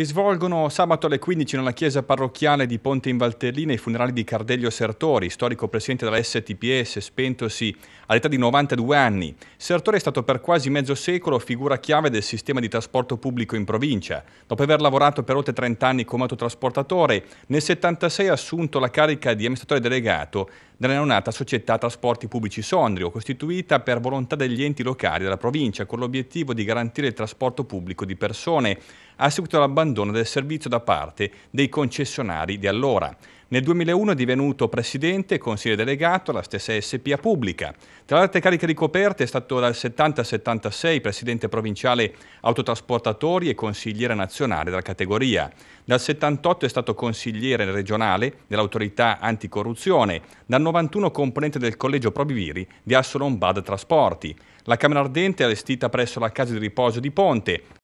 Si svolgono sabato alle 15 nella chiesa parrocchiale di Ponte in Valtellina i funerali di Cardelio Sertori, storico presidente della STPS, spentosi all'età di 92 anni. Sertori è stato per quasi mezzo secolo figura chiave del sistema di trasporto pubblico in provincia. Dopo aver lavorato per oltre 30 anni come autotrasportatore, nel 76 ha assunto la carica di amministratore delegato della neonata Società Trasporti Pubblici Sondrio, costituita per volontà degli enti locali della provincia, con l'obiettivo di garantire il trasporto pubblico di persone a seguito dell'abbandono del servizio da parte dei concessionari di allora. Nel 2001 è divenuto presidente e consigliere delegato alla stessa SPA pubblica. Tra le altre cariche ricoperte è stato dal 70 al 76 presidente provinciale autotrasportatori e consigliere nazionale della categoria. Dal 78 è stato consigliere regionale dell'autorità anticorruzione, dal 91 componente del collegio Probiviri di Asso Lombarda Trasporti. La Camera Ardente è allestita presso la casa di riposo di Ponte,